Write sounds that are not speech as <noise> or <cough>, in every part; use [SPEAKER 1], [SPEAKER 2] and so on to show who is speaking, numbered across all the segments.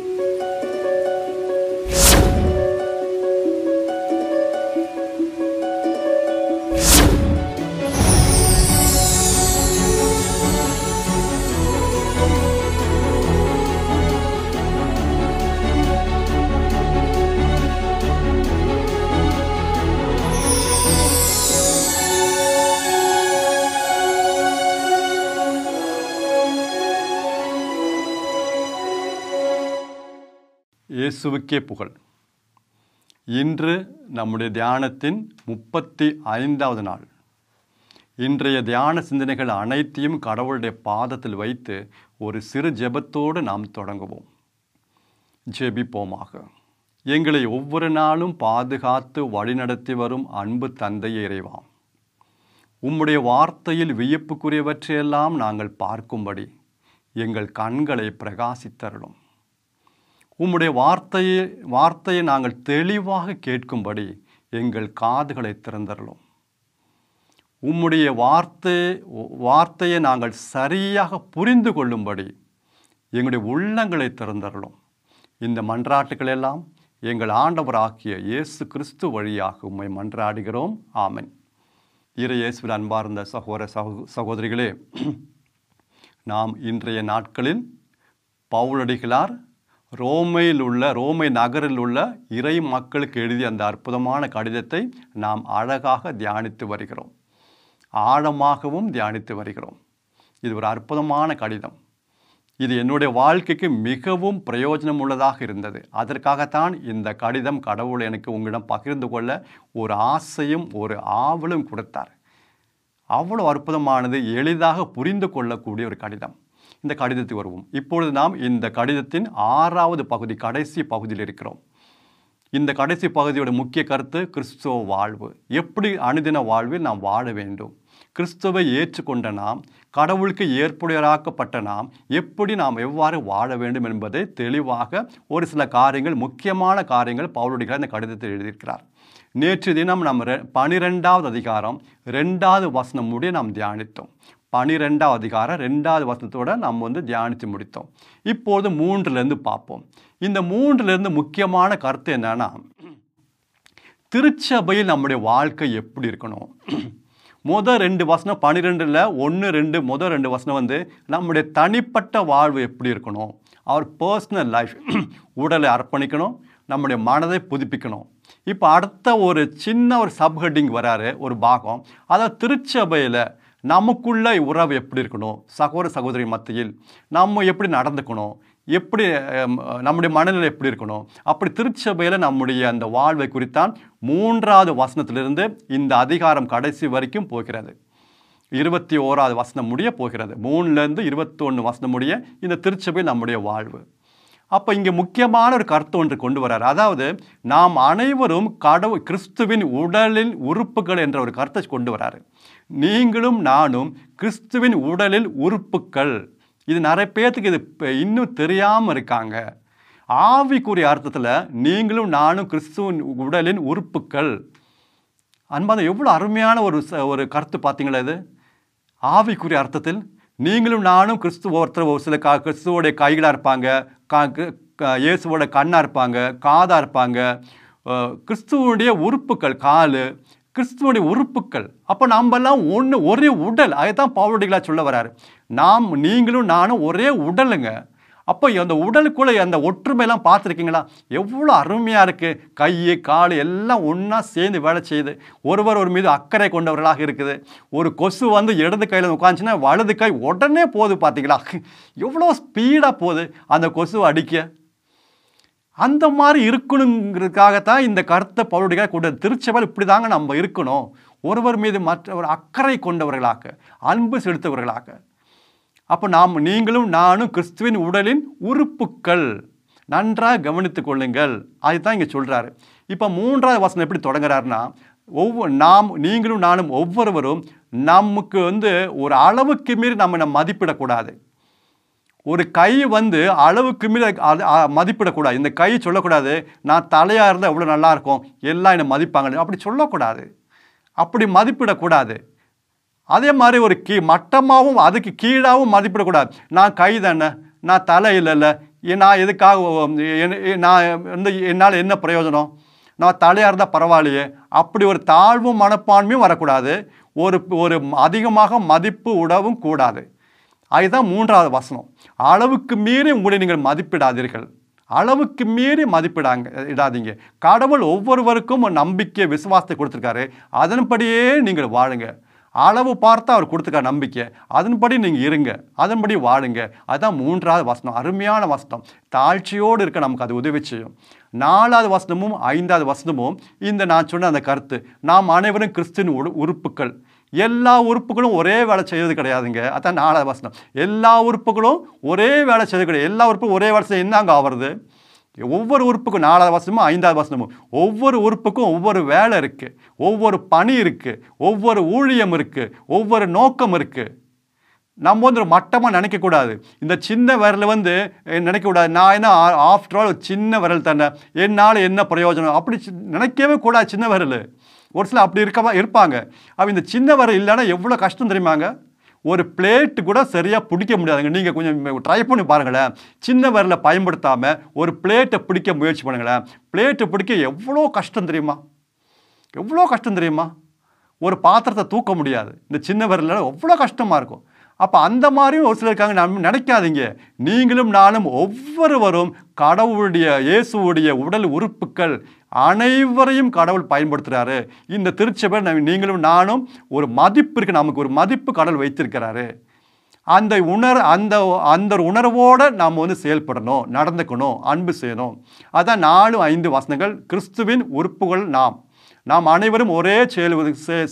[SPEAKER 1] Thank you. இயேசுவுக்கே புகழ் இன்று நம்முடைய தியானத்தின் முப்பத்தி ஐந்தாவது நாள் இன்றைய தியான சிந்தனைகள் அனைத்தையும் கடவுளுடைய பாதத்தில் வைத்து ஒரு சிறு ஜெபத்தோடு நாம் தொடங்குவோம் ஜெபிப்போமாக எங்களை ஒவ்வொரு நாளும் பாதுகாத்து வழிநடத்தி வரும் அன்பு தந்தையை இறைவாம் உம்முடைய வார்த்தையில் வியப்புக்குரியவற்றையெல்லாம் நாங்கள் பார்க்கும்படி எங்கள் கண்களை பிரகாசித்தரணும் உம்முடைய வார்த்தையை வார்த்தையை நாங்கள் தெளிவாக கேட்கும்படி எங்கள் காதுகளை திறந்தரலும் உம்முடைய வார்த்தை வார்த்தையை நாங்கள் சரியாக புரிந்து கொள்ளும்படி எங்களுடைய உள்ளங்களை திறந்தரலும் இந்த மன்றாட்டுகளெல்லாம் எங்கள் ஆண்டவராகிய இயேசு கிறிஸ்து வழியாக உண்மை மன்றாடுகிறோம் ஆமன் இரு இயேசுவில் அன்பார்ந்த சகோதர சகோ சகோதரிகளே <clears throat> நாம் இன்றைய நாட்களில் பவுலடிகளார் ரோமையில் உள்ள ரோமை நகரில் உள்ள இறை மக்களுக்கு எழுதிய அந்த அற்புதமான கடிதத்தை நாம் அழகாக தியானித்து வருகிறோம் ஆழமாகவும் தியானித்து வருகிறோம் இது ஒரு அற்புதமான கடிதம் இது என்னுடைய வாழ்க்கைக்கு மிகவும் பிரயோஜனம் உள்ளதாக இருந்தது அதற்காகத்தான் இந்த கடிதம் கடவுள் எனக்கு உங்களிடம் பகிர்ந்து கொள்ள ஒரு ஆசையும் ஒரு ஆவலும் கொடுத்தார் அவ்வளோ அற்புதமானது எளிதாக புரிந்து கொள்ளக்கூடிய ஒரு கடிதம் இந்த கடிதத்தை வருவோம் இப்பொழுது நாம் இந்த கடிதத்தின் ஆறாவது பகுதி கடைசி பகுதியில் இருக்கிறோம் இந்த கடைசி பகுதியோட முக்கிய கருத்து கிறிஸ்துவ வாழ்வு எப்படி அனுதின வாழ்வில் நாம் வாழ வேண்டும் கிறிஸ்துவை ஏற்றுக்கொண்ட நாம் கடவுளுக்கு ஏற்புடையராக்கப்பட்ட நாம் எப்படி நாம் எவ்வாறு வாழ வேண்டும் என்பதை தெளிவாக ஒரு சில காரியங்கள் முக்கியமான காரியங்கள் பவுலுடைய இந்த கடிதத்தில் எழுதியிருக்கிறார் நேற்று தினம் நாம் பனிரெண்டாவது அதிகாரம் ரெண்டாவது வசனம் முடிய நாம் தியானித்தோம் பனிரெண்டாம் அதிகாரம் ரெண்டாவது வசனத்தோடு நம்ம வந்து தியானித்து முடித்தோம் இப்போது மூன்றுலேருந்து பார்ப்போம் இந்த மூன்றுலேருந்து முக்கியமான கருத்து என்னென்னா திருச்சபையில் நம்முடைய வாழ்க்கை எப்படி இருக்கணும் முதல் ரெண்டு வசனம் பனிரெண்டில் ஒன்று ரெண்டு முதல் ரெண்டு வசனம் வந்து நம்முடைய தனிப்பட்ட வாழ்வு எப்படி இருக்கணும் அவர் பர்சனல் லைஃப் உடலை அர்ப்பணிக்கணும் நம்முடைய மனதை புதுப்பிக்கணும் இப்போ அடுத்த ஒரு சின்ன ஒரு சப்ஹெட்டிங் வராரு ஒரு பாகம் அதாவது திருச்சபையில் நமக்குள்ள உறவு எப்படி இருக்கணும் சகோதர சகோதரி மத்தியில் நம்ம எப்படி நடந்துக்கணும் எப்படி நம்முடைய மனநிலை எப்படி இருக்கணும் அப்படி திருச்சபையில் நம்முடைய அந்த வாழ்வை குறித்தான் மூன்றாவது வசனத்திலிருந்து இந்த அதிகாரம் கடைசி வரைக்கும் போகிறது இருபத்தி ஓராவது வசனம் முடிய போகிறது மூணுலேருந்து இருபத்தொன்று வசனம் முடிய இந்த திருச்சபை நம்முடைய வாழ்வு அப்போ இங்கே முக்கியமான ஒரு கருத்து ஒன்று கொண்டு வரார் அதாவது நாம் அனைவரும் கடவுள் கிறிஸ்துவின் உடலின் உறுப்புகள் என்ற ஒரு கருத்தை கொண்டு வரார் நீங்களும் நானும் கிறிஸ்துவின் உடலில் உறுப்புக்கள் இது நிறைய பேர்த்துக்கு இது இன்னும் தெரியாமல் இருக்காங்க ஆவிக்குரிய அர்த்தத்தில் நீங்களும் நானும் கிறிஸ்துவின் உடலின் உறுப்புக்கள் அன்பாக எவ்வளோ அருமையான ஒரு ஒரு கருத்து பார்த்தீங்களா இது ஆவிக்குரிய அர்த்தத்தில் நீங்களும் நானும் கிறிஸ்துவ ஒருத்தர் ஒரு சில கா கிறிஸ்துவோடைய கைகளாக இருப்பாங்க கா இயேசுவோட கண்ணாக இருப்பாங்க காதாக இருப்பாங்க கிறிஸ்துவனுடைய உறுப்புகள் கால் கிறிஸ்துவனுடைய உறுப்புகள் அப்போ நம்மெல்லாம் ஒன்று ஒரே உடல் அதை தான் பாவடிகளாக சொல்ல வராரு நாம் நீங்களும் நானும் ஒரே உடலுங்க அப்போ அந்த உடலுக்குள்ளே அந்த ஒற்றுமையெல்லாம் பார்த்துருக்கீங்களா எவ்வளோ அருமையாக இருக்குது கை கால் எல்லாம் ஒன்றா சேர்ந்து வேலை செய்யுது ஒருவர் ஒரு மீது அக்கறை கொண்டவர்களாக இருக்குது ஒரு கொசு வந்து இடது கையில் உட்காந்துச்சுன்னா வலது கை உடனே போகுது பார்த்தீங்களா எவ்வளோ ஸ்பீடாக போகுது அந்த கொசு அடிக்க அந்த மாதிரி இருக்கணுங்கிறதுக்காகத்தான் இந்த கருத்தை பவுடிகளை கூட திருச்சபையில் இப்படி தாங்க நம்ம இருக்கணும் ஒருவர் மீது மற்ற ஒரு அக்கறை கொண்டவர்களாக அன்பு செலுத்தவர்களாக அப்போ நாம் நீங்களும் நானும் கிறிஸ்துவின் உடலின் உறுப்புக்கள் நன்றாக கவனித்துக் கொள்ளுங்கள் அதுதான் இங்கே சொல்கிறாரு இப்போ மூன்றாவது வசனம் எப்படி தொடங்குறாருன்னா ஒவ்வொரு நாம் நீங்களும் நானும் ஒவ்வொருவரும் நமக்கு வந்து ஒரு அளவுக்கு மீறி நம்ம நம்ம மதிப்பிடக்கூடாது ஒரு கை வந்து அளவுக்கு மீறி அது மதிப்பிடக்கூடாது இந்த கை சொல்லக்கூடாது நான் தலையாக இருந்தால் எவ்வளோ நல்லாயிருக்கும் எல்லாம் என்னை மதிப்பாங்க அப்படி சொல்லக்கூடாது அப்படி மதிப்பிடக்கூடாது அதே மாதிரி ஒரு கீ மட்டமாகவும் அதுக்கு கீழாகவும் மதிப்பிடக்கூடாது நான் கைதானே நான் தலை இல்லைல்ல நான் எதுக்காக நான் வந்து என்னால் என்ன பிரயோஜனம் நான் தலையாக இருந்தால் பரவாயில்லையே அப்படி ஒரு தாழ்வும் மனப்பான்மையும் வரக்கூடாது ஒரு ஒரு அதிகமாக மதிப்பு உடவும் கூடாது அதுதான் மூன்றாவது வசனம் அளவுக்கு மீறி உங்களை நீங்கள் மதிப்பிடாதீர்கள் அளவுக்கு மீறி மதிப்பிடாங்க இடாதீங்க கடவுள் ஒவ்வொருவருக்கும் நம்பிக்கை விசுவாசத்தை கொடுத்துருக்காரு அதன்படியே நீங்கள் வாழுங்கள் அளவு பார்த்து அவர் கொடுத்துக்க நம்பிக்கை அதன்படி நீங்கள் இருங்க அதன்படி வாழுங்க அதுதான் மூன்றாவது வசனம் அருமையான வசனம் தாழ்ச்சியோடு இருக்க நமக்கு அது உதவி செய்யும் நாலாவது வசனமும் ஐந்தாவது வசனமும் இந்த நான் சொன்ன அந்த கருத்து நாம் அனைவரும் கிறிஸ்தின் உறுப்புகள் எல்லா உறுப்புகளும் ஒரே வேலை செய்வது கிடையாதுங்க அதான் நாலாவது வசனம் எல்லா உறுப்புகளும் ஒரே வேலை செய்வது கிடையாது எல்லா உறுப்பும் ஒரே வேலை செய்ய என்னங்க ஆவறது ஒவ்வொரு உறுப்புக்கும் நாலாவது வசனமும் ஐந்தாவது வசனமும் ஒவ்வொரு உறுப்புக்கும் ஒவ்வொரு வேலை இருக்குது ஒவ்வொரு பணி இருக்குது ஒவ்வொரு ஊழியம் இருக்குது ஒவ்வொரு நோக்கம் இருக்குது நம்ம வந்து ஒரு மட்டமாக நினைக்கக்கூடாது இந்த சின்ன விரல் வந்து நினைக்கக்கூடாது நான் என்ன ஆஃப்டர் ஆல் ஒரு சின்ன விரல் தானே என்னால் என்ன பிரயோஜனம் அப்படி நினைக்கவே கூடாது சின்ன விரல் ஒரு சில அப்படி இருக்கவா இருப்பாங்க அப்போ இந்த சின்ன விரல் இல்லைன்னா எவ்வளோ கஷ்டம் தெரியுமாங்க ஒரு பிளேட்டு கூட சரியாக பிடிக்க முடியாதுங்க நீங்கள் கொஞ்சம் ட்ரை பண்ணி பாருங்களேன் சின்ன விரலை பயன்படுத்தாமல் ஒரு பிளேட்டை பிடிக்க முயற்சி பண்ணுங்களேன் பிளேட்டை பிடிக்க எவ்வளோ கஷ்டம் தெரியுமா எவ்வளோ கஷ்டம் தெரியுமா ஒரு பாத்திரத்தை தூக்க முடியாது இந்த சின்ன விரலில் எவ்வளோ கஷ்டமாக இருக்கும் அப்போ அந்த மாதிரியும் ஒரு சிலர் இருக்காங்க நம்ம நினைக்காதீங்க நீங்களும் நானும் ஒவ்வொருவரும் கடவுளுடைய இயேசுவுடைய உடல் உறுப்புகள் அனைவரையும் கடவுள் பயன்படுத்துகிறாரு இந்த திருச்சபை நீங்களும் நானும் ஒரு மதிப்பிற்கு நமக்கு ஒரு மதிப்பு கடவுள் வைத்திருக்கிறாரு அந்த உணர் அந்த அந்த உணர்வோடு நாம் வந்து செயல்படணும் நடந்துக்கணும் அன்பு செய்யணும் அதான் நாலு ஐந்து வசனங்கள் கிறிஸ்துவின் உறுப்புகள் நாம் நாம் அனைவரும் ஒரே செயல்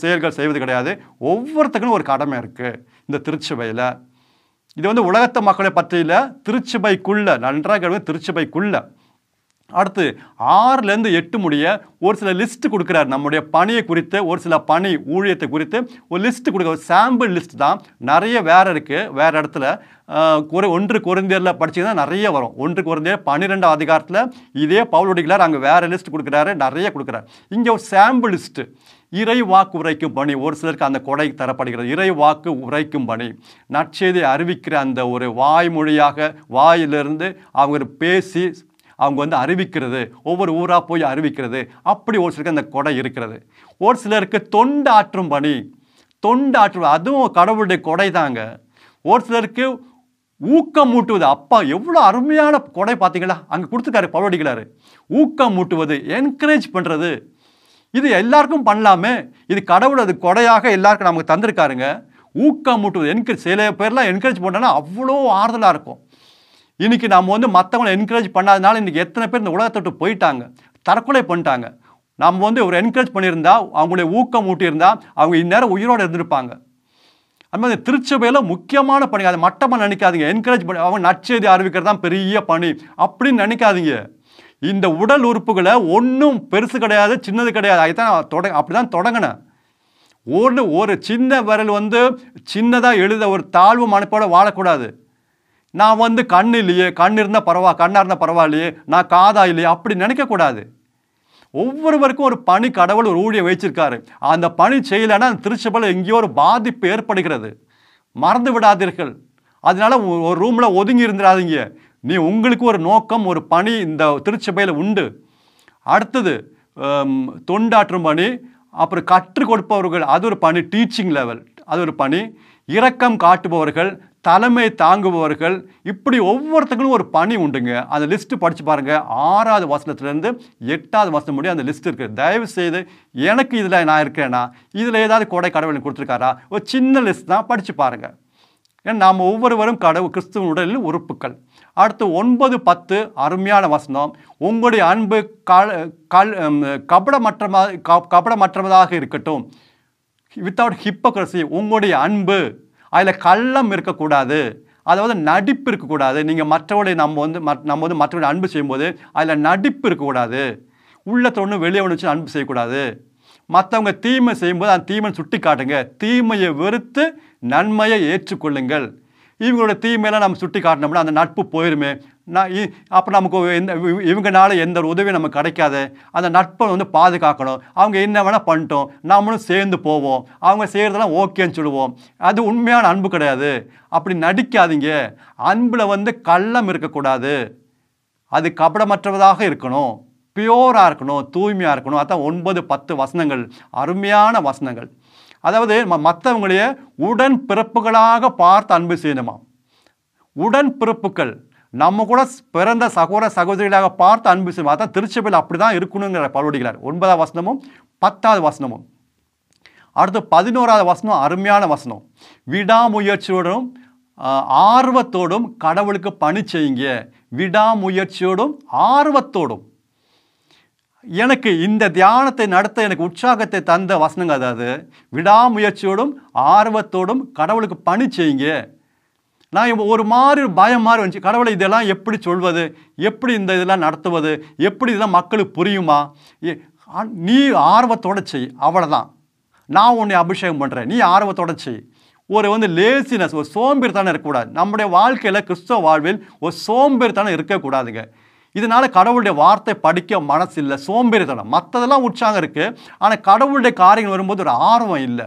[SPEAKER 1] செயல்கள் செய்வது கிடையாது ஒவ்வொருத்தருக்கும் ஒரு கடமை இருக்குது இந்த திருச்சபையில் இது வந்து உலகத்த மக்களை பற்றியில் திருச்சபைக்குள்ளே நன்றாக திருச்சபைக்குள்ளே அடுத்து ஆறுலேருந்து எட்டு முடிய ஒரு சில லிஸ்ட்டு கொடுக்குறாரு நம்முடைய பணியை குறித்து ஒரு சில பணி ஊழியத்தை குறித்து ஒரு லிஸ்ட்டு கொடுக்குற சாம்பிள் லிஸ்ட் தான் நிறைய வேறு இருக்குது வேறு இடத்துல குறை ஒன்று குறைந்தியரில் தான் நிறைய வரும் ஒன்று குறைந்தியர் பன்னிரெண்டு அதிகாரத்தில் இதே பவுலடிகளார் அங்கே வேறு லிஸ்ட் கொடுக்குறாரு நிறைய கொடுக்குறாரு இங்கே ஒரு சாம்பிள் லிஸ்ட்டு இறை வாக்கு உரைக்கும் பணி ஒரு சிலருக்கு அந்த கொடை தரப்படுகிறது இறை வாக்கு உரைக்கும் பணி நற்செய்தி அறிவிக்கிற அந்த ஒரு வாய்மொழியாக வாயிலிருந்து அவங்க பேசி அவங்க வந்து அறிவிக்கிறது ஒவ்வொரு ஊராக போய் அறிவிக்கிறது அப்படி ஒரு சிலருக்கு அந்த கொடை இருக்கிறது ஒரு சிலருக்கு தொண்டு ஆற்றும் பணி தொண்டு ஆற்றும் அதுவும் கடவுளுடைய கொடை தாங்க ஒரு சிலருக்கு ஊக்கம் மூட்டுவது அப்பா எவ்வளோ அருமையான கொடை பார்த்தீங்களா அங்கே கொடுத்துருக்காரு பவடிக்கிறாரு ஊக்கம் மூட்டுவது என்கரேஜ் பண்ணுறது இது எல்லாருக்கும் பண்ணலாமே இது கடவுள் அது கொடையாக எல்லாருக்கும் நமக்கு தந்திருக்காருங்க ஊக்கம் மூட்டுவது என்கரேஜ் சில பேர்லாம் என்கரேஜ் பண்ணோன்னா அவ்வளோ ஆறுதலாக இருக்கும் இன்றைக்கி நம்ம வந்து மற்றவங்களை என்கரேஜ் பண்ணாதனால இன்றைக்கி எத்தனை பேர் இந்த உலகத்தொட்டு போயிட்டாங்க தற்கொலை பண்ணிட்டாங்க நம்ம வந்து ஒரு என்கரேஜ் பண்ணியிருந்தால் அவங்களுடைய ஊக்கம் ஊட்டியிருந்தால் அவங்க இந்நேரம் உயிரோடு இருந்திருப்பாங்க அது மாதிரி திருச்சபையில் முக்கியமான பணி அதை மட்டமாக நினைக்காதீங்க என்கரேஜ் பண்ணி அவங்க நற்செய்தி அறிவிக்கிறது தான் பெரிய பணி அப்படின்னு நினைக்காதீங்க இந்த உடல் உறுப்புகளை ஒன்றும் பெருசு கிடையாது சின்னது கிடையாது அதுதான் தொட அப்படி தான் தொடங்கினேன் ஒன்று ஒரு சின்ன விரல் வந்து சின்னதாக எழுத ஒரு தாழ்வு மனப்போடு வாழக்கூடாது நான் வந்து கண் இல்லையே கண் இருந்தால் பரவா கண்ணாக இருந்தால் பரவாயில்லையே நான் காதா இல்லையே அப்படி நினைக்கக்கூடாது ஒவ்வொருவருக்கும் ஒரு பணி கடவுள் ஒரு ஊழியை வச்சிருக்காரு அந்த பணி செய்யலைன்னா அந்த திருச்சபையில் எங்கேயோ ஒரு பாதிப்பு ஏற்படுகிறது மறந்து விடாதீர்கள் அதனால ஒரு ரூமில் ஒதுங்கி இருந்துடாதீங்க நீ உங்களுக்கு ஒரு நோக்கம் ஒரு பணி இந்த திருச்சபையில் உண்டு அடுத்தது தொண்டாற்றும் பணி அப்புறம் கற்றுக் கொடுப்பவர்கள் அது ஒரு பணி டீச்சிங் லெவல் அது ஒரு பணி இரக்கம் காட்டுபவர்கள் தலைமை தாங்குபவர்கள் இப்படி ஒவ்வொருத்தங்களும் ஒரு பணி உண்டுங்க அந்த லிஸ்ட்டு படித்து பாருங்கள் ஆறாவது வசனத்துலேருந்து எட்டாவது வசனம் முடியும் அந்த லிஸ்ட் இருக்குது தயவு செய்து எனக்கு இதில் நான் இருக்கிறேன்னா இதில் ஏதாவது கொடை கடவுள் கொடுத்துருக்காரா ஒரு சின்ன லிஸ்ட் தான் படித்து பாருங்கள் ஏன்னா நாம் ஒவ்வொருவரும் கடவுள் கிறிஸ்துவ உடலில் உறுப்புகள் அடுத்து ஒன்பது பத்து அருமையான வசனம் உங்களுடைய அன்பு கல் கல் கபடமற்ற கபடமற்றதாக இருக்கட்டும் வித்தவுட் ஹிப்போக்ரஸி உங்களுடைய அன்பு அதில் கள்ளம் இருக்கக்கூடாது அதாவது நடிப்பு இருக்கக்கூடாது நீங்கள் மற்றவருடைய நம்ம வந்து நம்ம வந்து மற்றவருடைய அன்பு செய்யும்போது அதில் நடிப்பு இருக்கக்கூடாது ஒன்று வெளியே ஒன்று வச்சு அன்பு செய்யக்கூடாது மற்றவங்க தீமை செய்யும்போது அந்த தீமை சுட்டி காட்டுங்க தீமையை வெறுத்து நன்மையை ஏற்றுக்கொள்ளுங்கள் இவங்களோட தீமையெல்லாம் நம்ம சுட்டி காட்டினோம்னா அந்த நட்பு போயிருமே நான் அப்போ நமக்கு எந்த இவங்கனால எந்த ஒரு உதவியும் நமக்கு கிடைக்காது அந்த நட்பை வந்து பாதுகாக்கணும் அவங்க என்ன வேணால் பண்ணிட்டோம் நம்மளும் சேர்ந்து போவோம் அவங்க செய்கிறதெல்லாம் ஓகேன்னு சொல்லுவோம் அது உண்மையான அன்பு கிடையாது அப்படி நடிக்காதீங்க அன்பில் வந்து கள்ளம் இருக்கக்கூடாது அது கபடமற்றவதாக இருக்கணும் பியோராக இருக்கணும் தூய்மையாக இருக்கணும் அதான் ஒன்பது பத்து வசனங்கள் அருமையான வசனங்கள் அதாவது மற்றவங்களைய உடன் பிறப்புகளாக பார்த்து அன்பு செய்யணுமா உடன் பிறப்புகள் நம்ம கூட பிறந்த சகோதர சகோதரிகளாக பார்த்து அன்பு செய்யணும் அதான் திருச்சபையில் அப்படி தான் இருக்கணுங்கிற பல்வடிகிறார் ஒன்பதாவது வசனமும் பத்தாவது வசனமும் அடுத்து பதினோராவது வசனம் அருமையான வசனம் விடாமுயற்சியோடும் ஆர்வத்தோடும் கடவுளுக்கு பணி செய்யுங்க விடாமுயற்சியோடும் ஆர்வத்தோடும் எனக்கு இந்த தியானத்தை நடத்த எனக்கு உற்சாகத்தை தந்த வசனங்க அதாவது விடாமுயற்சியோடும் ஆர்வத்தோடும் கடவுளுக்கு பணி செய்யுங்க நான் ஒரு மாதிரி பயம் மாதிரி வந்துச்சு கடவுளை இதெல்லாம் எப்படி சொல்வது எப்படி இந்த இதெல்லாம் நடத்துவது எப்படி இதெல்லாம் மக்களுக்கு புரியுமா நீ ஆர்வத்தோட செய் அவ்வளோதான் நான் உன்னை அபிஷேகம் பண்ணுறேன் நீ ஆர்வத்தோட செய் ஒரு வந்து லேசினஸ் ஒரு சோம்பேறித்தனம் இருக்கக்கூடாது நம்முடைய வாழ்க்கையில் கிறிஸ்தவ வாழ்வில் ஒரு சோம்பேறித்தனம் இருக்கக்கூடாதுங்க இதனால கடவுளுடைய வார்த்தை படிக்க மனசு இல்லை சோம்பேறித்தனம் மற்றதெல்லாம் உற்சாகம் இருக்குது ஆனால் கடவுளுடைய காரியங்கள் வரும்போது ஒரு ஆர்வம் இல்லை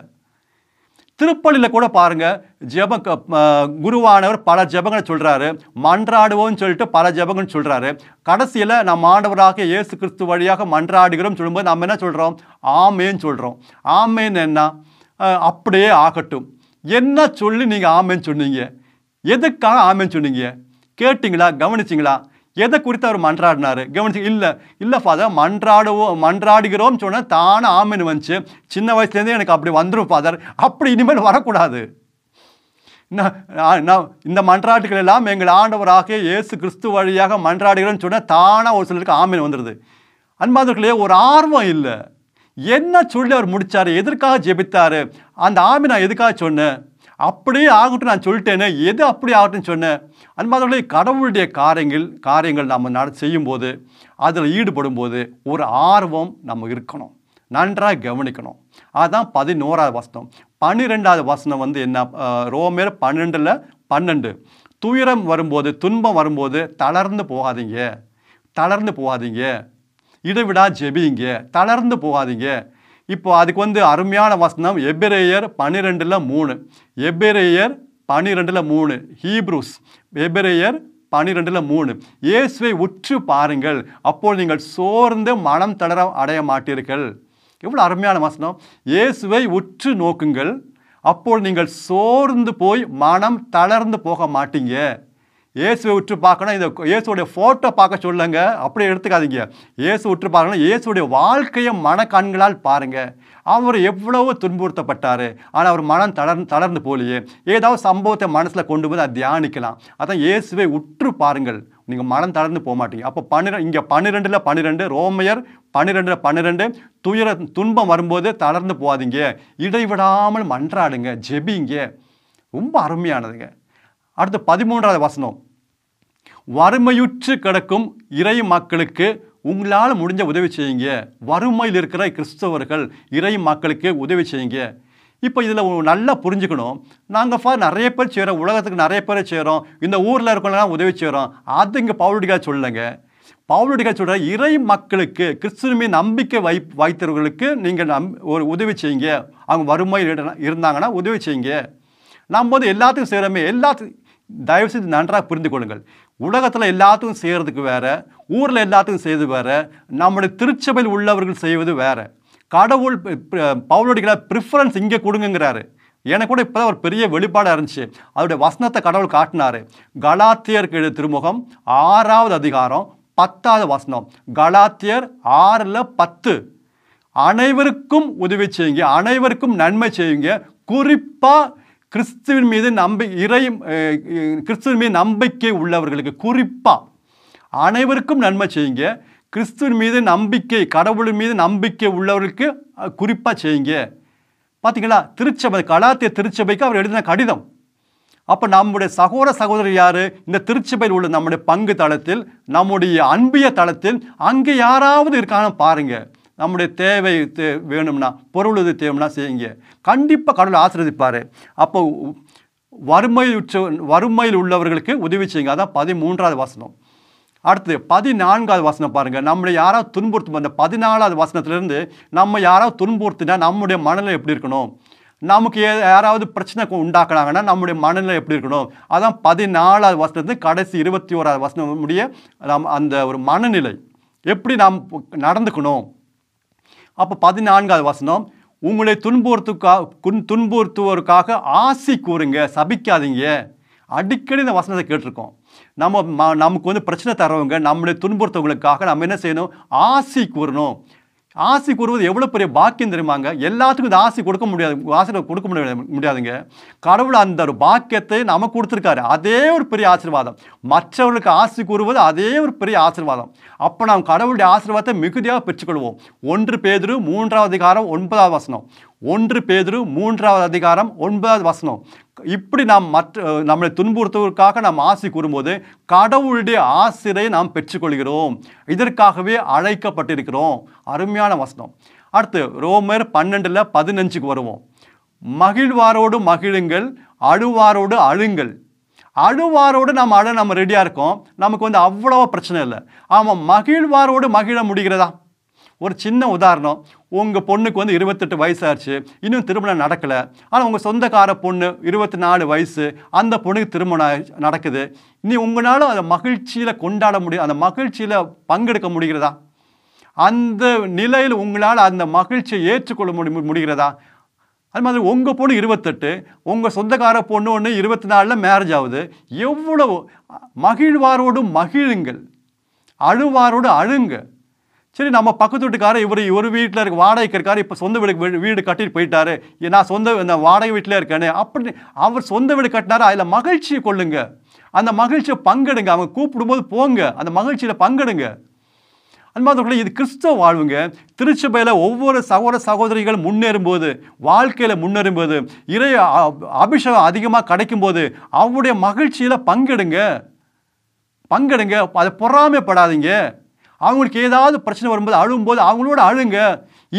[SPEAKER 1] திருப்பள்ளியில் கூட பாருங்கள் ஜப குருவானவர் பல ஜபங்களை சொல்கிறாரு மன்றாடுவோம்னு சொல்லிட்டு பல ஜபங்கள்னு சொல்கிறாரு கடைசியில் நம் ஆண்டவராக இயேசு கிறிஸ்து வழியாக மன்றாடுகிறோம் சொல்லும்போது நம்ம என்ன சொல்கிறோம் ஆமேன்னு சொல்கிறோம் ஆமேன்னு என்ன அப்படியே ஆகட்டும் என்ன சொல்லி நீங்கள் ஆமேன்னு சொன்னீங்க எதுக்காக ஆமேன்னு சொன்னீங்க கேட்டிங்களா கவனிச்சிங்களா எதை குறித்து அவர் மன்றாடினார் கவனிச்சு இல்லை இல்லை ஃபாதர் மன்றாடுவோம் மன்றாடுகிறோம் சொன்னால் தானே ஆமின் வந்துச்சு சின்ன வயசுலேருந்தே எனக்கு அப்படி வந்துடும் ஃபாதர் அப்படி இனிமேல் வரக்கூடாது இந்த மன்றாட்டுகள் எல்லாம் எங்கள் ஆண்டவராக இயேசு கிறிஸ்து வழியாக மன்றாடுகிறோன்னு சொன்னால் தானாக ஒரு சிலருக்கு ஆமீன் வந்துடுது அன்பாதர்களே ஒரு ஆர்வம் இல்லை என்ன சொல்லி அவர் முடித்தார் எதற்காக ஜெபித்தார் அந்த ஆமி நான் எதுக்காக சொன்னேன் அப்படியே ஆகட்டும் நான் சொல்லிட்டேனே எது அப்படி ஆகட்டும் சொன்னேன் அந்த அன்பாதவர்களே கடவுளுடைய காரியங்கள் காரியங்கள் நம்ம நட செய்யும்போது அதில் ஈடுபடும் போது ஒரு ஆர்வம் நம்ம இருக்கணும் நன்றாக கவனிக்கணும் அதுதான் பதினோராவது வசனம் பன்னிரெண்டாவது வசனம் வந்து என்ன ரோமேர் பன்னெண்டில் பன்னெண்டு துயரம் வரும்போது துன்பம் வரும்போது தளர்ந்து போகாதீங்க தளர்ந்து போகாதீங்க இடைவிடா ஜெபிங்க தளர்ந்து போகாதீங்க இப்போ அதுக்கு வந்து அருமையான வசனம் எபிரேயர் பன்னிரெண்டில் மூணு எபிரேயர் பன்னிரெண்டில் மூணு ஹீப்ரூஸ் எபிரேயர் பனிரெண்டில் மூணு இயேசுவை உற்று பாருங்கள் அப்போது நீங்கள் சோர்ந்து மனம் தளர அடைய மாட்டீர்கள் எவ்வளோ அருமையான வசனம் இயேசுவை உற்று நோக்குங்கள் அப்போது நீங்கள் சோர்ந்து போய் மனம் தளர்ந்து போக மாட்டீங்க இயேசுவை உற்று பார்க்கணும் இந்த இயேசுடைய ஃபோட்டோ பார்க்க சொல்லுங்க அப்படியே எடுத்துக்காதீங்க இயேசு உற்று பார்க்கணும் இயேசுடைய வாழ்க்கையை மனக்கண்களால் பாருங்கள் அவர் எவ்வளவோ துன்புறுத்தப்பட்டார் ஆனால் அவர் மனம் தளர் தளர்ந்து போலியே ஏதாவது சம்பவத்தை மனசில் கொண்டு போய் அதை தியானிக்கலாம் அதான் இயேசுவை உற்று பாருங்கள் நீங்கள் மனம் தளர்ந்து போக மாட்டீங்க அப்போ பன்னிரெண்டு இங்கே பன்னிரெண்டில் பன்னிரெண்டு ரோமையர் பன்னிரெண்டில் பன்னிரெண்டு துயர துன்பம் வரும்போது தளர்ந்து போகாதீங்க இடைவிடாமல் மன்றாடுங்க ஜெபிங்க ரொம்ப அருமையானதுங்க அடுத்து பதிமூன்றாவது வசனம் வறுமையுற்று கிடக்கும் இறை மக்களுக்கு உங்களால் முடிஞ்ச உதவி செய்யுங்க வறுமையில் இருக்கிற கிறிஸ்தவர்கள் இறை மக்களுக்கு உதவி செய்யுங்க இப்போ இதில் நல்லா புரிஞ்சுக்கணும் நாங்கள் ஃபார் நிறைய பேர் செய்கிறோம் உலகத்துக்கு நிறைய பேர் செய்கிறோம் இந்த ஊரில் இருக்கவங்களாம் உதவி செய்கிறோம் அது இங்கே பவுலடிக்காக சொல்லுங்க பவுலடிக்காக சொல்கிற இறை மக்களுக்கு கிறிஸ்துவமே நம்பிக்கை வை வைத்தவர்களுக்கு நீங்கள் நம் ஒரு உதவி செய்யுங்க அவங்க வறுமையில் இருந்தாங்கன்னா உதவி செய்யுங்க நம்ம வந்து எல்லாத்துக்கும் செய்கிறோமே எல்லாத்துக்கும் தயவுசெய்து நன்றாக புரிந்து கொள்ளுங்கள் உலகத்தில் எல்லாத்துக்கும் செய்கிறதுக்கு வேறு ஊரில் எல்லாத்துக்கும் செய்வது வேறு நம்முடைய திருச்சபையில் உள்ளவர்கள் செய்வது வேறு கடவுள் பவுலடிகளார் ப்ரிஃபரன்ஸ் இங்கே கொடுங்கிறாரு எனக்கு கூட இப்போ ஒரு பெரிய வெளிப்பாடாக இருந்துச்சு அவருடைய வசனத்தை கடவுள் காட்டினார் கலாத்தியர் கீழே திருமுகம் ஆறாவது அதிகாரம் பத்தாவது வசனம் கலாத்தியர் ஆறில் பத்து அனைவருக்கும் உதவி செய்யுங்க அனைவருக்கும் நன்மை செய்யுங்க குறிப்பாக கிறிஸ்துவின் மீது நம்பி இறை கிறிஸ்துவின் மீது நம்பிக்கை உள்ளவர்களுக்கு குறிப்பாக அனைவருக்கும் நன்மை செய்யுங்க கிறிஸ்துவின் மீது நம்பிக்கை கடவுளின் மீது நம்பிக்கை உள்ளவர்களுக்கு குறிப்பாக செய்யுங்க பார்த்தீங்களா திருச்சபை கலாத்திய திருச்சபைக்கு அவர் எழுதின கடிதம் அப்போ நம்முடைய சகோதர சகோதரி யார் இந்த திருச்சபையில் உள்ள நம்முடைய பங்கு தளத்தில் நம்முடைய அன்பிய தளத்தில் அங்கே யாராவது இருக்கான பாருங்கள் நம்முடைய தேவை தே வேணும்னா பொருள் உதவி தேவைனா செய்யுங்க கண்டிப்பாக கடவுளை ஆசிரதிப்பார் அப்போ வறுமையில் உச்ச வறுமையில் உள்ளவர்களுக்கு உதவி செய்யுங்க அதான் பதிமூன்றாவது வசனம் அடுத்தது பதினான்காவது வசனம் பாருங்கள் நம்மளை யாராவது துன்புறுத்தும் அந்த பதினாலாவது வசனத்திலேருந்து நம்ம யாராவது துன்புறுத்தினா நம்முடைய மனநிலை எப்படி இருக்கணும் நமக்கு யாராவது பிரச்சனை உண்டாக்குனாங்கன்னா நம்முடைய மனநிலை எப்படி இருக்கணும் அதான் பதினாலாவது வசனத்து கடைசி இருபத்தி ஓராவது வசனம் முடிய நம் அந்த ஒரு மனநிலை எப்படி நாம் நடந்துக்கணும் அப்போ பதினான்காவது வசனம் உங்களை துன்புறுத்துக்காக துன்புறுத்துவோருக்காக ஆசை கூறுங்க சபிக்காதீங்க அடிக்கடி இந்த வசனத்தை கேட்டிருக்கோம் நம்ம நமக்கு வந்து பிரச்சனை தரவங்க நம்மளை துன்புறுத்தவங்களுக்காக நம்ம என்ன செய்யணும் ஆசை கூறணும் ஆசை கூறுவது எவ்வளோ பெரிய பாக்கியம் தெரியுமாங்க எல்லாத்துக்கும் இந்த ஆசை கொடுக்க முடியாது ஆசை கொடுக்க முடியாது முடியாதுங்க கடவுள் அந்த ஒரு பாக்கியத்தை நமக்கு கொடுத்துருக்காரு அதே ஒரு பெரிய ஆசீர்வாதம் மற்றவர்களுக்கு ஆசை கூறுவது அதே ஒரு பெரிய ஆசீர்வாதம் அப்போ நாம் கடவுளுடைய ஆசீர்வாதத்தை மிகுதியாக பெற்றுக்கொள்வோம் ஒன்று பேதுரு மூன்றாவது அதிகாரம் ஒன்பதாவது வசனம் ஒன்று பேதுரு மூன்றாவது அதிகாரம் ஒன்பதாவது வசனம் இப்படி நாம் மற்ற நம்மளை துன்புறுத்துவதற்காக நாம் ஆசை கூறும்போது கடவுளுடைய ஆசிரியை நாம் பெற்றுக்கொள்கிறோம் இதற்காகவே அழைக்கப்பட்டிருக்கிறோம் அருமையான வசனம் அடுத்து ரோமர் பன்னெண்டில் பதினஞ்சுக்கு வருவோம் மகிழ்வாரோடு மகிழுங்கள் அழுவாரோடு அழுங்கள் அழுவாரோடு நம்ம அழ நம்ம ரெடியாக இருக்கோம் நமக்கு வந்து அவ்வளோ பிரச்சனை இல்லை ஆமாம் மகிழ்வாரோடு மகிழ முடிகிறதா ஒரு சின்ன உதாரணம் உங்கள் பொண்ணுக்கு வந்து இருபத்தெட்டு வயசாச்சு இன்னும் திருமணம் நடக்கலை ஆனால் உங்கள் சொந்தக்கார பொண்ணு இருபத்தி நாலு வயசு அந்த பொண்ணுக்கு திருமணம் நடக்குது நீ உங்களால் அந்த மகிழ்ச்சியில் கொண்டாட முடியும் அந்த மகிழ்ச்சியில் பங்கெடுக்க முடிகிறதா அந்த நிலையில் உங்களால் அந்த மகிழ்ச்சியை ஏற்றுக்கொள்ள முடி முடிகிறதா அது மாதிரி உங்கள் பொண்ணு இருபத்தெட்டு உங்கள் சொந்தக்கார பொண்ணு ஒன்று இருபத்தி நாலில் மேரேஜ் ஆகுது எவ்வளவு மகிழ்வாரோடு மகிழுங்கள் அழுவாரோடு அழுங்கள் சரி நம்ம பக்கத்து வீட்டுக்காரர் இவர் இவர் வீட்டில் இருக்க வாடகைக்கு இருக்காரு இப்போ சொந்த வீடு வீடு கட்டிட்டு போயிட்டாரு நான் சொந்த இந்த வாடகை வீட்டில் இருக்கேனே அப்படி அவர் சொந்த வீடு கட்டினாரு அதில் மகிழ்ச்சி கொள்ளுங்க அந்த மகிழ்ச்சியை பங்கெடுங்க அவங்க கூப்பிடும்போது போங்க அந்த மகிழ்ச்சியில் பங்கெடுங்க அந்த மாதிரி இது கிறிஸ்தவ வாழ்வுங்க திருச்சபையில் ஒவ்வொரு சகோதர சகோதரிகள் முன்னேறும்போது வாழ்க்கையில் முன்னேறும்போது இறை அபிஷேகம் அதிகமாக கிடைக்கும்போது அவருடைய மகிழ்ச்சியில் பங்கெடுங்க பங்கெடுங்க அதை பொறாமைப்படாதீங்க அவங்களுக்கு ஏதாவது பிரச்சனை வரும்போது அழும்போது அவங்களோட அழுங்க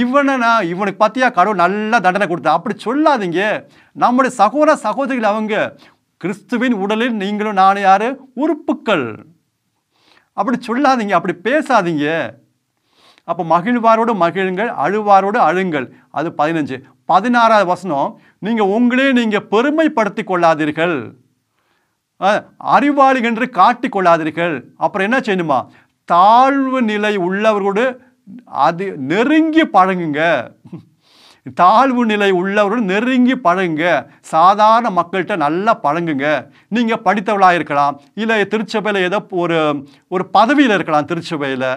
[SPEAKER 1] இவனை நான் இவனுக்கு பார்த்தியா கடவுள் நல்லா தண்டனை கொடுத்தா அப்படி சொல்லாதீங்க நம்முடைய சகோதர சகோதரிகள் அவங்க கிறிஸ்துவின் உடலில் நீங்களும் நானும் யார் உறுப்புக்கள் அப்படி சொல்லாதீங்க அப்படி பேசாதீங்க அப்போ மகிழ்வாரோடு மகிழுங்கள் அழுவாரோடு அழுங்கள் அது பதினஞ்சு பதினாறாவது வசனம் நீங்கள் உங்களே நீங்கள் பெருமைப்படுத்தி கொள்ளாதீர்கள் அறிவாளிகள் என்று காட்டிக் கொள்ளாதீர்கள் அப்புறம் என்ன செய்யணுமா தாழ்வு நிலை உள்ளவர்களோடு அது நெருங்கி பழகுங்க தாழ்வு நிலை உள்ளவர்கள் நெருங்கி பழகுங்க சாதாரண மக்கள்கிட்ட நல்லா பழங்குங்க நீங்கள் படித்தவளாக இருக்கலாம் இல்லை திருச்சபையில் ஏதோ ஒரு ஒரு பதவியில் இருக்கலாம் திருச்சபையில்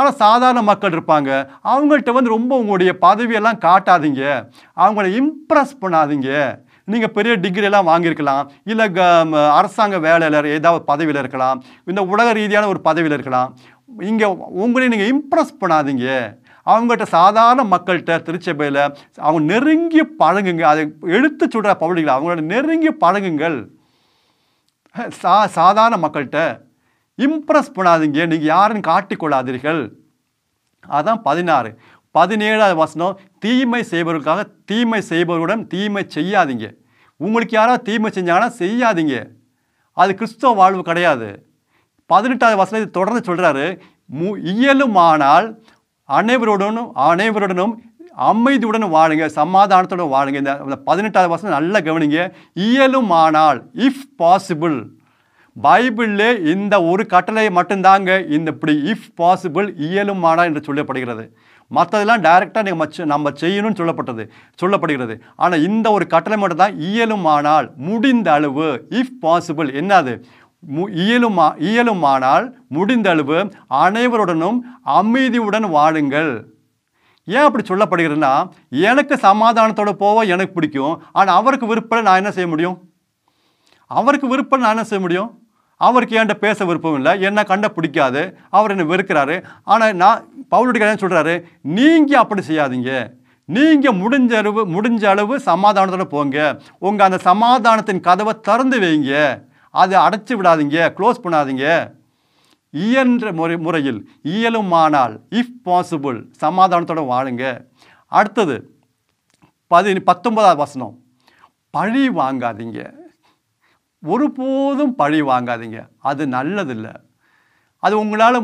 [SPEAKER 1] ஆனால் சாதாரண மக்கள் இருப்பாங்க அவங்கள்ட்ட வந்து ரொம்ப உங்களுடைய பதவியெல்லாம் காட்டாதீங்க அவங்கள இம்ப்ரெஸ் பண்ணாதீங்க நீங்கள் பெரிய டிகிரியெல்லாம் வாங்கியிருக்கலாம் இல்லை க அரசாங்க வேலையில் ஏதாவது பதவியில் இருக்கலாம் இந்த உலக ரீதியான ஒரு பதவியில் இருக்கலாம் இங்கே உங்களை நீங்கள் இம்ப்ரெஸ் பண்ணாதீங்க அவங்ககிட்ட சாதாரண மக்கள்கிட்ட திருச்சபையில் அவங்க நெருங்கி பழகுங்க அதை எடுத்து சொல்கிற பவுடிகளை அவங்களோட நெருங்கி பழகுங்கள் சா சாதாரண மக்கள்கிட்ட இம்ப்ரெஸ் பண்ணாதீங்க நீங்கள் யாருன்னு காட்டிக்கொள்ளாதீர்கள் அதுதான் பதினாறு பதினேழாவது வசனம் தீமை செய்பவர்களுக்காக தீமை செய்பவருடன் தீமை செய்யாதீங்க உங்களுக்கு யாராவது தீமை செஞ்சாங்கன்னா செய்யாதீங்க அது கிறிஸ்தவ வாழ்வு கிடையாது பதினெட்டாவது வசனம் தொடர்ந்து சொல்கிறாரு மு இயலுமானால் அனைவருடனும் அனைவருடனும் அமைதியுடன் வாழுங்க சமாதானத்துடன் வாழுங்க இந்த பதினெட்டாவது வருஷம் நல்லா கவனிங்க இயலுமானால் இஃப் பாசிபிள் பைபிளில் இந்த ஒரு கட்டளை மட்டும்தாங்க இந்த இப்படி இஃப் பாசிபிள் இயலுமானா என்று சொல்லப்படுகிறது மற்றதெல்லாம் டைரெக்டாக நீங்கள் மச்சு நம்ம செய்யணும்னு சொல்லப்பட்டது சொல்லப்படுகிறது ஆனால் இந்த ஒரு கட்டளை மட்டும் தான் இயலுமானால் முடிந்த அளவு இஃப் பாசிபிள் என்னது மு இயலுமா இயலுமானால் முடிந்த அளவு அனைவருடனும் அமைதியுடன் வாழுங்கள் ஏன் அப்படி சொல்லப்படுகிறதுனா எனக்கு சமாதானத்தோடு போக எனக்கு பிடிக்கும் ஆனால் அவருக்கு விருப்பம் நான் என்ன செய்ய முடியும் அவருக்கு விருப்பம் நான் என்ன செய்ய முடியும் அவருக்கு ஏன்ட்ட பேச விருப்பம் இல்லை என்ன கண்ட பிடிக்காது அவர் என்னை வெறுக்கிறாரு ஆனால் நான் பவுலுடைய சொல்கிறாரு நீங்கள் அப்படி செய்யாதீங்க நீங்கள் முடிஞ்ச அளவு முடிஞ்ச அளவு சமாதானத்தோடு போங்க உங்கள் அந்த சமாதானத்தின் கதவை திறந்து வைங்க அதை அடைச்சி விடாதீங்க க்ளோஸ் பண்ணாதீங்க இயன்ற முறை முறையில் இயலுமானால் இஃப் பாசிபிள் சமாதானத்தோடு வாழுங்க அடுத்தது பதி பத்தொன்பதாவது வசனம் பழி வாங்காதீங்க ஒருபோதும் பழி வாங்காதீங்க அது நல்லதில்லை அது உங்களால்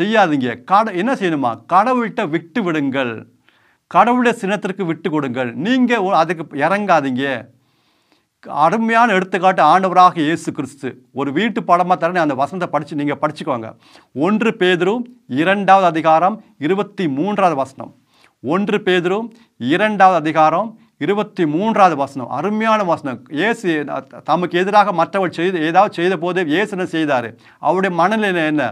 [SPEAKER 1] செய்யாதீங்க கட என்ன செய்யணுமா கடவுள்கிட்ட விட்டு விடுங்கள் கடவுளுடைய சினத்திற்கு விட்டு கொடுங்கள் நீங்கள் அதுக்கு இறங்காதீங்க அருமையான எடுத்துக்காட்டு ஆண்டவராக இயேசு கிறிஸ்து ஒரு வீட்டு படமாக தரேன் அந்த வசனத்தை படித்து நீங்கள் படிச்சுக்கோங்க ஒன்று பேதரும் இரண்டாவது அதிகாரம் இருபத்தி மூன்றாவது வசனம் ஒன்று பேதரும் இரண்டாவது அதிகாரம் இருபத்தி மூன்றாவது வசனம் அருமையான வசனம் ஏசு தமக்கு எதிராக மற்றவர் செய்து ஏதாவது செய்த போது ஏசு செய்தார் அவருடைய மனநிலை என்ன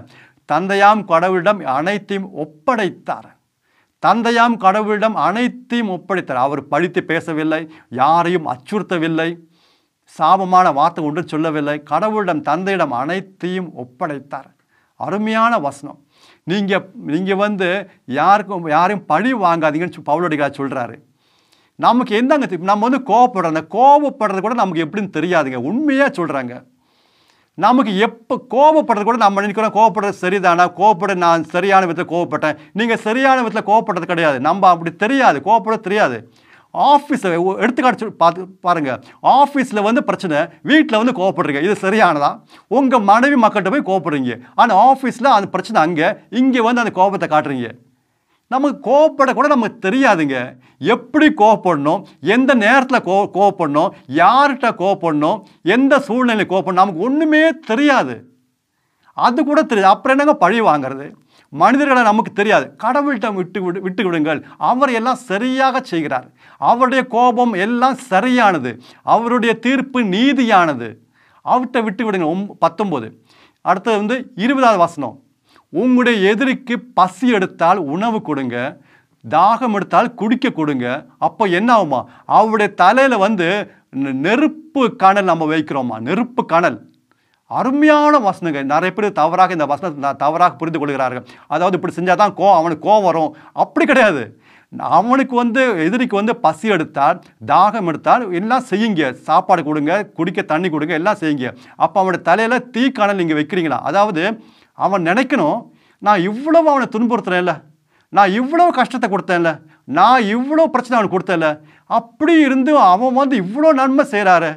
[SPEAKER 1] தந்தையாம் கடவுளிடம் அனைத்தையும் ஒப்படைத்தார் தந்தையாம் கடவுளிடம் அனைத்தையும் ஒப்படைத்தார் அவர் படித்து பேசவில்லை யாரையும் அச்சுறுத்தவில்லை சாபமான வார்த்தை ஒன்று சொல்லவில்லை கடவுளிடம் தந்தையிடம் அனைத்தையும் ஒப்படைத்தார் அருமையான வசனம் நீங்கள் நீங்கள் வந்து யாருக்கும் யாரையும் பழி வாங்காதீங்கன்னு பவுலடிகா சொல்கிறாரு நமக்கு எந்தாங்க நம்ம வந்து கோவப்படுறோம் அந்த கோவப்படுறது கூட நமக்கு எப்படின்னு தெரியாதுங்க உண்மையாக சொல்கிறாங்க நமக்கு எப்போ கோவப்படுறது கூட நம்ம நினைக்கிறோம் கோவப்படுறது சரிதானா கோவப்பட நான் சரியான விதத்தில் கோவப்பட்டேன் நீங்கள் சரியான விதத்தில் கோவப்படுறது கிடையாது நம்ம அப்படி தெரியாது கோவப்பட தெரியாது ஆஃபீஸை எடுத்துக்காட்டு பார்த்து பாருங்கள் ஆஃபீஸில் வந்து பிரச்சனை வீட்டில் வந்து கோவப்படுறீங்க இது சரியானதா உங்கள் மனைவி மக்கள்கிட்ட போய் கோவப்படுறீங்க ஆனால் ஆஃபீஸில் அந்த பிரச்சனை அங்கே இங்கே வந்து அந்த கோபத்தை காட்டுறீங்க நமக்கு கோவப்பட கூட நமக்கு தெரியாதுங்க எப்படி கோவப்படணும் எந்த நேரத்தில் கோ கோவப்படணும் யார்கிட்ட கோவப்படணும் எந்த சூழ்நிலையில் கோவப்படணும் நமக்கு ஒன்றுமே தெரியாது அது கூட தெரியாது அப்புறம் என்னங்க பழி வாங்கிறது மனிதர்களை நமக்கு தெரியாது கடவுள்கிட்ட விட்டு விடு விட்டு விடுங்கள் அவர் எல்லாம் சரியாக செய்கிறார் அவருடைய கோபம் எல்லாம் சரியானது அவருடைய தீர்ப்பு நீதியானது அவர்கிட்ட விட்டு விடுங்கள் ஒம் பத்தொம்போது அடுத்தது வந்து இருபதாவது வசனம் உங்களுடைய எதிரிக்கு பசி எடுத்தால் உணவு கொடுங்க தாகம் எடுத்தால் குடிக்க கொடுங்க அப்போ என்ன ஆகுமா அவருடைய தலையில் வந்து நெருப்பு கணல் நம்ம வைக்கிறோமா நெருப்பு கணல் அருமையான வசனங்க நிறைய பேர் தவறாக இந்த வசனத்தை தவறாக புரிந்து கொள்கிறார்கள் அதாவது இப்படி செஞ்சால் தான் கோ அவனுக்கு கோவம் வரும் அப்படி கிடையாது அவனுக்கு வந்து எதிரிக்கு வந்து பசி எடுத்தால் தாகம் எடுத்தால் எல்லாம் செய்யுங்க சாப்பாடு கொடுங்க குடிக்க தண்ணி கொடுங்க எல்லாம் செய்யுங்க அப்போ அவனுடைய தலையில் தீக்கணல் நீங்கள் வைக்கிறீங்களா அதாவது அவன் நினைக்கணும் நான் இவ்வளவு அவனை இல்லை நான் இவ்வளோ கஷ்டத்தை கொடுத்தேன்ல நான் இவ்வளோ பிரச்சனை அவனுக்கு கொடுத்தேன்ல அப்படி இருந்தும் அவன் வந்து இவ்வளோ நன்மை செய்கிறாரு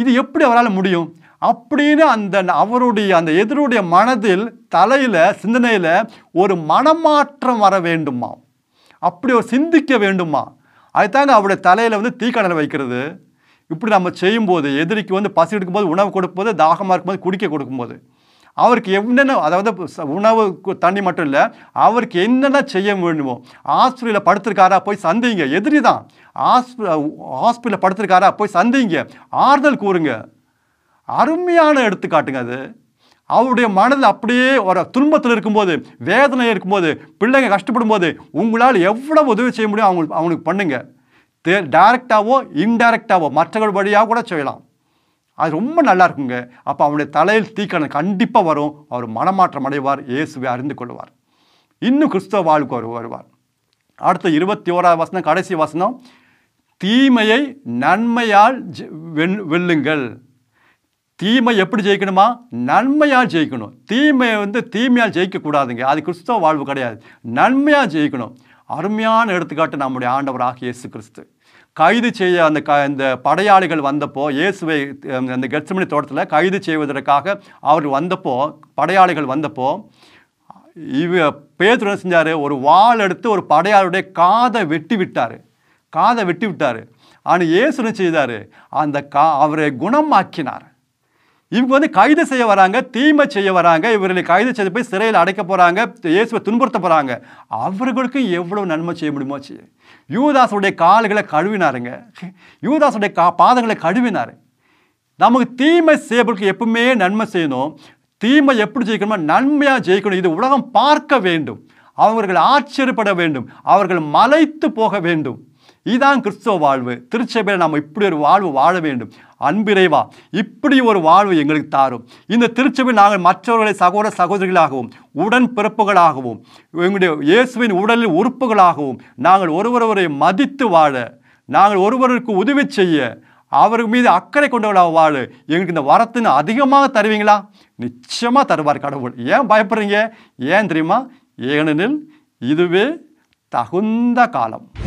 [SPEAKER 1] இது எப்படி அவரால் முடியும் அப்படின்னு அந்த அவருடைய அந்த எதிருடைய மனதில் தலையில் சிந்தனையில் ஒரு மனமாற்றம் வர வேண்டுமா அப்படி ஒரு சிந்திக்க வேண்டுமா அதுதாங்க அவருடைய தலையில் வந்து தீக்கடலை வைக்கிறது இப்படி நம்ம செய்யும்போது எதிரிக்கு வந்து பசி எடுக்கும்போது உணவு கொடுக்கும்போது தாகமாக இருக்கும்போது குடிக்க கொடுக்கும்போது அவருக்கு என்னென்ன அதாவது உணவு தண்ணி மட்டும் இல்லை அவருக்கு என்னென்ன செய்ய வேண்டுமோ ஹாஸ்பிட்டலில் படுத்திருக்காரா போய் சந்திங்க எதிரி தான் ஹாஸ்பிட்டலில் படுத்திருக்காரா போய் சந்திங்க ஆறுதல் கூறுங்க அருமையான எடுத்துக்காட்டுங்க அது அவருடைய மனதில் அப்படியே ஒரு துன்பத்தில் இருக்கும்போது வேதனை இருக்கும்போது பிள்ளைங்க கஷ்டப்படும் போது உங்களால் எவ்வளோ உதவி செய்ய முடியும் அவங்களுக்கு அவனுக்கு பண்ணுங்கள் டைரக்டாவோ இன்டைரக்டாவோ மற்றவர்கள் வழியாக கூட செய்யலாம் அது ரொம்ப நல்லா இருக்குங்க அப்போ அவனுடைய தலையில் தீக்கணம் கண்டிப்பாக வரும் அவர் மனமாற்றம் அடைவார் இயேசுவை அறிந்து கொள்வார் இன்னும் கிறிஸ்தவ வாழ்வுக்கு அவர் வருவார் அடுத்த இருபத்தி ஓராவது வசனம் கடைசி வசனம் தீமையை நன்மையால் வெல்லுங்கள் தீமை எப்படி ஜெயிக்கணுமா நன்மையால் ஜெயிக்கணும் தீமையை வந்து தீமையால் ஜெயிக்கக்கூடாதுங்க அது கிறிஸ்தவ வாழ்வு கிடையாது நன்மையாக ஜெயிக்கணும் அருமையான எடுத்துக்காட்டு நம்முடைய ஆண்டவர் இயேசு கிறிஸ்து கைது செய்ய அந்த க இந்த படையாளிகள் வந்தப்போ இயேசுவை அந்த கெட்சமணி தோட்டத்தில் கைது செய்வதற்காக அவர் வந்தப்போ படையாளிகள் வந்தப்போ இவ பேதுரு செஞ்சார் ஒரு வால் எடுத்து ஒரு படையாளுடைய காதை வெட்டி விட்டார் காதை வெட்டி விட்டார் ஆனால் இயேசுன்னு செய்தார் அந்த கா அவரை குணமாக்கினார் இவங்க வந்து கைது செய்ய வராங்க தீமை செய்ய வராங்க இவர்களை கைது செய்து போய் சிறையில் அடைக்க போகிறாங்க இயேசுவை துன்புறுத்த போகிறாங்க அவர்களுக்கும் எவ்வளோ நன்மை செய்ய முடியுமோ செய்ய யூதாசுடைய கால்களை கழுவினாருங்க யூதாசுடைய கா பாதங்களை கழுவினார் நமக்கு தீமை செய்யவர்களுக்கு எப்பவுமே நன்மை செய்யணும் தீமை எப்படி ஜெயிக்கணுமோ நன்மையாக ஜெயிக்கணும் இது உலகம் பார்க்க வேண்டும் அவர்கள் ஆச்சரியப்பட வேண்டும் அவர்கள் மலைத்து போக வேண்டும் இதுதான் கிறிஸ்தவ வாழ்வு திருச்சபையில் நாம் இப்படி ஒரு வாழ்வு வாழ வேண்டும் அன்பிறைவா இப்படி ஒரு வாழ்வு எங்களுக்கு தாரும் இந்த திருச்சபை நாங்கள் மற்றவர்களை சகோதர சகோதரிகளாகவும் உடன் பிறப்புகளாகவும் எங்களுடைய இயேசுவின் உடலில் உறுப்புகளாகவும் நாங்கள் ஒருவரவரை மதித்து வாழ நாங்கள் ஒருவருக்கு உதவி செய்ய அவர் மீது அக்கறை கொண்டவர்களாக வாழ எங்களுக்கு இந்த வரத்துன்னு அதிகமாக தருவீங்களா நிச்சயமாக தருவார் கடவுள் ஏன் பயப்படுறீங்க ஏன் தெரியுமா ஏனெனில் இதுவே தகுந்த காலம்